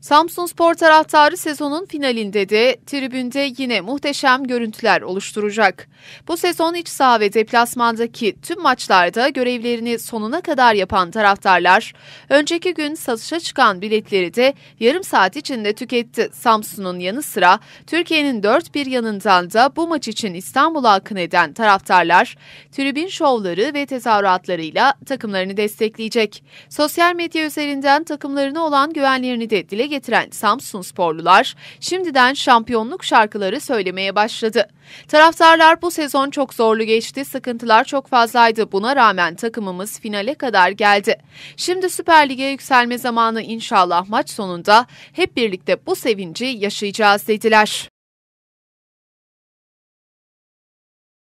Samsun Spor taraftarı sezonun finalinde de tribünde yine muhteşem görüntüler oluşturacak. Bu sezon iç saha ve deplasmandaki tüm maçlarda görevlerini sonuna kadar yapan taraftarlar, önceki gün satışa çıkan biletleri de yarım saat içinde tüketti. Samsun'un yanı sıra Türkiye'nin dört bir yanından da bu maç için İstanbul'a akın eden taraftarlar, tribün şovları ve tezahüratlarıyla takımlarını destekleyecek. Sosyal medya üzerinden takımlarına olan güvenlerini de dile getiren Samsun sporlular şimdiden şampiyonluk şarkıları söylemeye başladı. Taraftarlar bu sezon çok zorlu geçti, sıkıntılar çok fazlaydı. Buna rağmen takımımız finale kadar geldi. Şimdi Süper Lig'e yükselme zamanı inşallah maç sonunda hep birlikte bu sevinci yaşayacağız dediler.